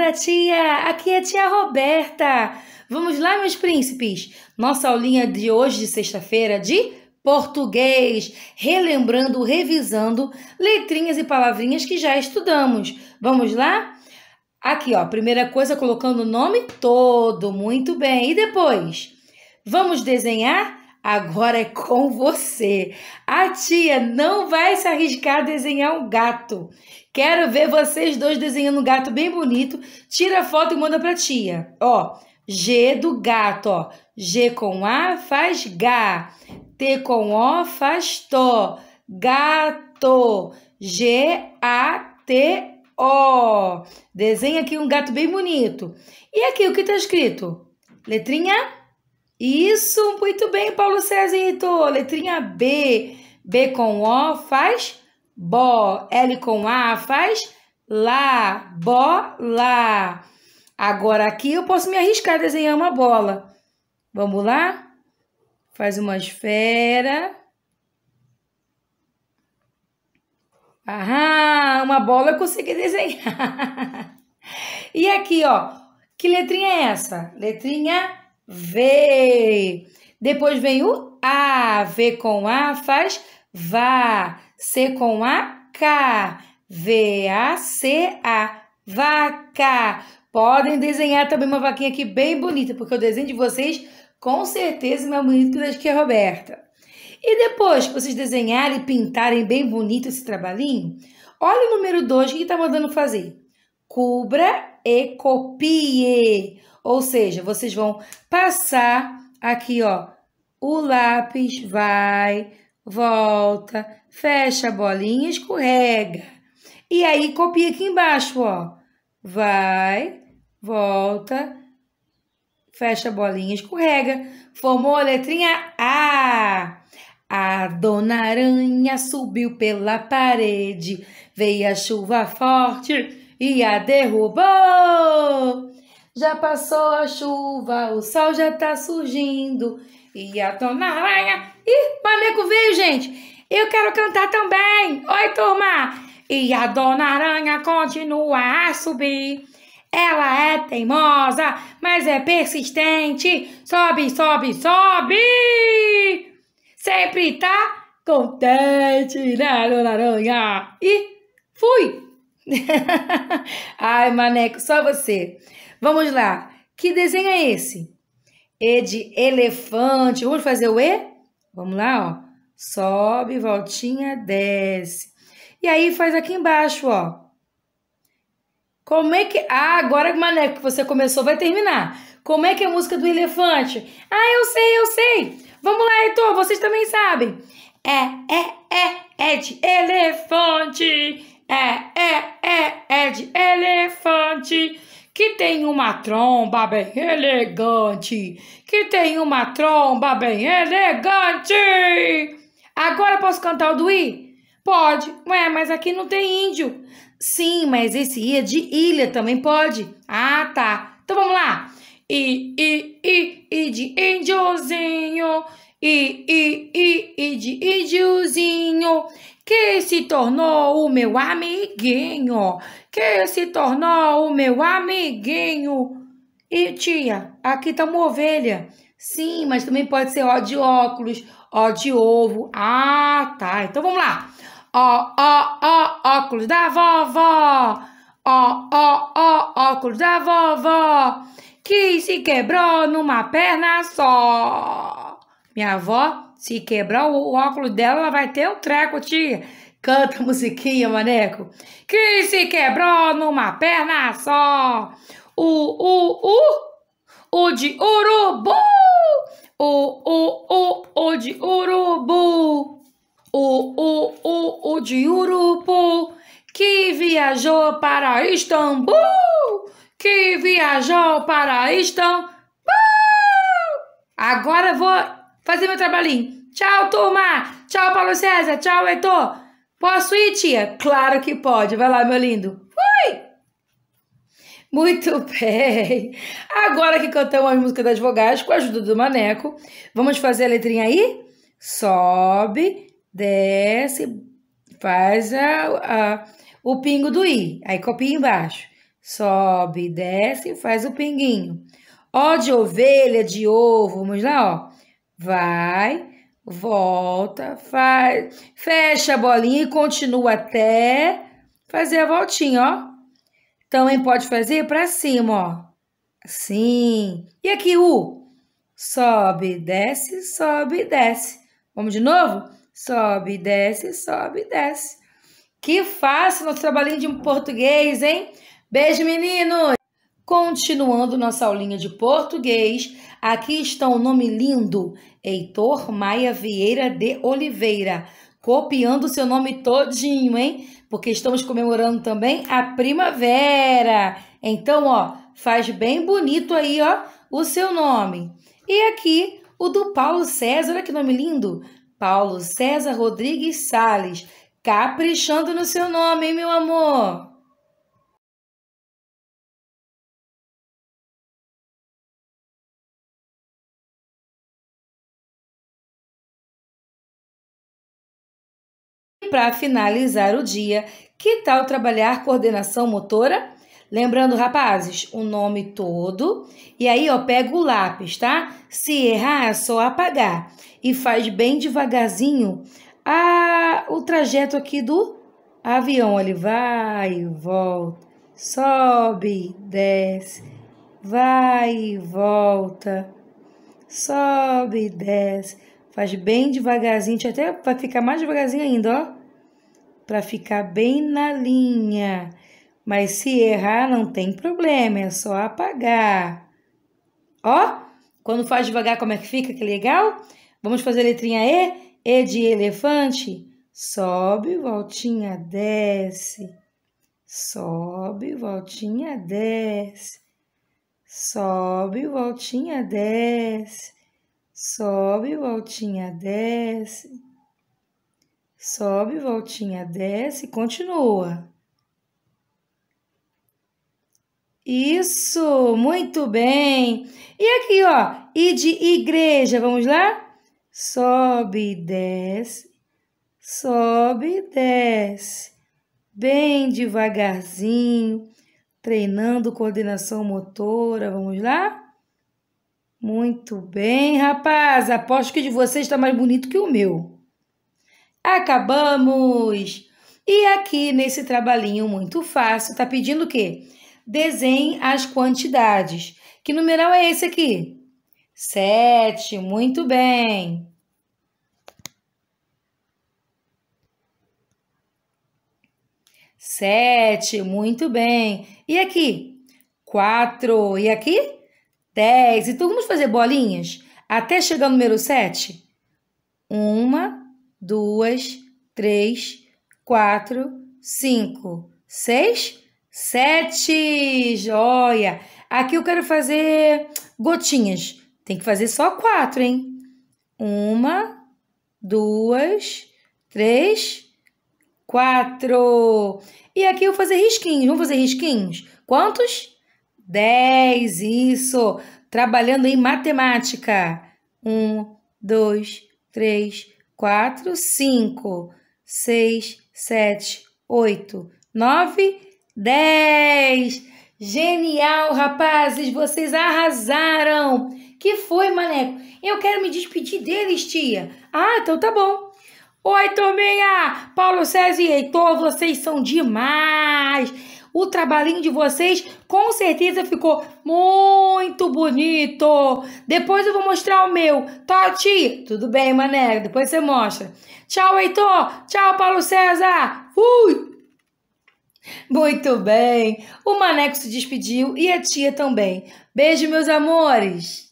da tia! Aqui é a tia Roberta! Vamos lá, meus príncipes! Nossa aulinha de hoje, de sexta-feira, de português, relembrando, revisando letrinhas e palavrinhas que já estudamos. Vamos lá? Aqui, ó, primeira coisa colocando o nome todo, muito bem. E depois, vamos desenhar Agora é com você. A tia não vai se arriscar a desenhar um gato. Quero ver vocês dois desenhando um gato bem bonito. Tira a foto e manda pra tia. Ó, G do gato, ó. G com A faz gá. T com O faz Tó. Gato. G-A-T-O. Desenha aqui um gato bem bonito. E aqui, o que está escrito? Letrinha isso, muito bem, Paulo César Ritor. Letrinha B. B com O faz bó. L com A faz lá. Bó, lá. Agora aqui eu posso me arriscar a desenhar uma bola. Vamos lá? Faz uma esfera. Aham, uma bola eu consegui desenhar. e aqui, ó. Que letrinha é essa? Letrinha V. Depois vem o A, V com A faz vá, C com A, K, V, A, C, A, vaca. Podem desenhar também uma vaquinha aqui bem bonita, porque o desenho de vocês com certeza é mais bonito que o da que a Roberta. E depois que vocês desenharem e pintarem bem bonito esse trabalhinho, olha o número 2 que está mandando fazer. Cubra e copie. Ou seja, vocês vão passar aqui, ó, o lápis vai, volta, fecha a bolinha, escorrega. E aí copia aqui embaixo, ó. Vai, volta, fecha a bolinha, escorrega. Formou a letrinha A. A dona aranha subiu pela parede, veio a chuva forte e a derrubou. Já passou a chuva, o sol já tá surgindo. E a dona aranha Ih, maneco veio, gente. Eu quero cantar também. Oi, turma. E a dona aranha continua a subir. Ela é teimosa, mas é persistente. Sobe, sobe, sobe! Sempre tá contente, né, dona aranha? E fui! Ai, maneco, só você. Vamos lá. Que desenho é esse? E de elefante. Vamos fazer o E? Vamos lá, ó. Sobe, voltinha, desce. E aí faz aqui embaixo, ó. Como é que. Ah, agora, maneco que você começou, vai terminar. Como é que é a música do elefante? Ah, eu sei, eu sei. Vamos lá, Heitor, vocês também sabem. É, é, é, é de elefante. É, é, é, é de elefante que tem uma tromba bem elegante, que tem uma tromba bem elegante. Agora posso cantar o do I? Pode. Ué, mas aqui não tem índio. Sim, mas esse I é de ilha, também pode. Ah, tá. Então vamos lá. I, I, I, I de índiozinho. I, I, I, I de índiozinho que se tornou o meu amiguinho, que se tornou o meu amiguinho. E tia, aqui tá uma ovelha. Sim, mas também pode ser ó de óculos, ó de ovo. Ah, tá. Então vamos lá. Ó, ó, ó, óculos da vovó. Ó, ó, ó, óculos da vovó. Que se quebrou numa perna só. Minha avó se quebrar o óculos dela, ela vai ter o treco, tia. Canta a musiquinha, maneco. Que se quebrou numa perna só. O, o, o. O de urubu. O, o, o, o de urubu. O, o, o, o de urubu. Que viajou para Istambul. Que viajou para Istambul. Agora vou fazer meu trabalhinho. Tchau, turma! Tchau, Paulo César! Tchau, Heitor! Posso ir, tia? Claro que pode. Vai lá, meu lindo. Fui! Muito bem. Agora que cantamos as músicas das vogais com a ajuda do maneco, vamos fazer a letrinha aí? Sobe, desce, faz a, a o pingo do i. Aí copia embaixo. Sobe, desce, faz o pinguinho. Ó de ovelha, de ovo. Vamos lá, ó vai, volta, faz, fecha a bolinha e continua até fazer a voltinha, ó. Também pode fazer para cima, ó. Assim. E aqui o sobe, desce, sobe, desce. Vamos de novo? Sobe, desce, sobe, desce. Que fácil nosso trabalhinho de português, hein? Beijo, meninos! Continuando nossa aulinha de português, aqui está o um nome lindo, Heitor Maia Vieira de Oliveira. Copiando seu nome todinho, hein? Porque estamos comemorando também a primavera. Então, ó, faz bem bonito aí, ó, o seu nome. E aqui o do Paulo César, olha que nome lindo. Paulo César Rodrigues Sales. Caprichando no seu nome, hein, meu amor? para finalizar o dia, que tal trabalhar coordenação motora? Lembrando, rapazes, o nome todo. E aí, ó, pega o lápis, tá? Se errar, é só apagar. E faz bem devagarzinho a, o trajeto aqui do avião. Ele vai e volta, sobe, desce, vai e volta, sobe, desce Faz bem devagarzinho, até vai ficar mais devagarzinho ainda, ó. Pra ficar bem na linha. Mas se errar, não tem problema, é só apagar. Ó, quando faz devagar, como é que fica? Que legal? Vamos fazer a letrinha E? E de elefante. Sobe, voltinha, desce. Sobe, voltinha, desce. Sobe, voltinha, desce. Sobe, voltinha, desce. Sobe, voltinha, desce. Continua. Isso, muito bem. E aqui, ó, e de igreja, vamos lá? Sobe, desce. Sobe, desce. Bem devagarzinho, treinando coordenação motora, vamos lá? Muito bem, rapaz. Aposto que de vocês está mais bonito que o meu. Acabamos! E aqui nesse trabalhinho muito fácil, está pedindo o quê? Desenhe as quantidades. Que numeral é esse aqui? Sete. Muito bem. Sete. Muito bem. E aqui? Quatro. E aqui? 10. Então vamos fazer bolinhas até chegar no número 7? Uma, duas, três, quatro, cinco, seis, sete. Joia! Aqui eu quero fazer gotinhas. Tem que fazer só quatro, hein? Uma, duas, três, quatro. E aqui eu vou fazer risquinhos. Vamos fazer risquinhos? Quantos? 10, isso. Trabalhando em matemática. 1, 2, 3, 4, 5, 6, 7, 8, 9, 10. Genial, rapazes, vocês arrasaram. Que foi, maneco? Eu quero me despedir deles, tia. Ah, então tá bom. Oi, turminha! Paulo César e Heitor, vocês são demais! O trabalhinho de vocês com certeza ficou muito bonito. Depois eu vou mostrar o meu. Tati, tudo bem, mané? Depois você mostra. Tchau, Heitor. Tchau, Paulo César. Fui! Muito bem. O Maneco se despediu e a tia também. Beijo, meus amores.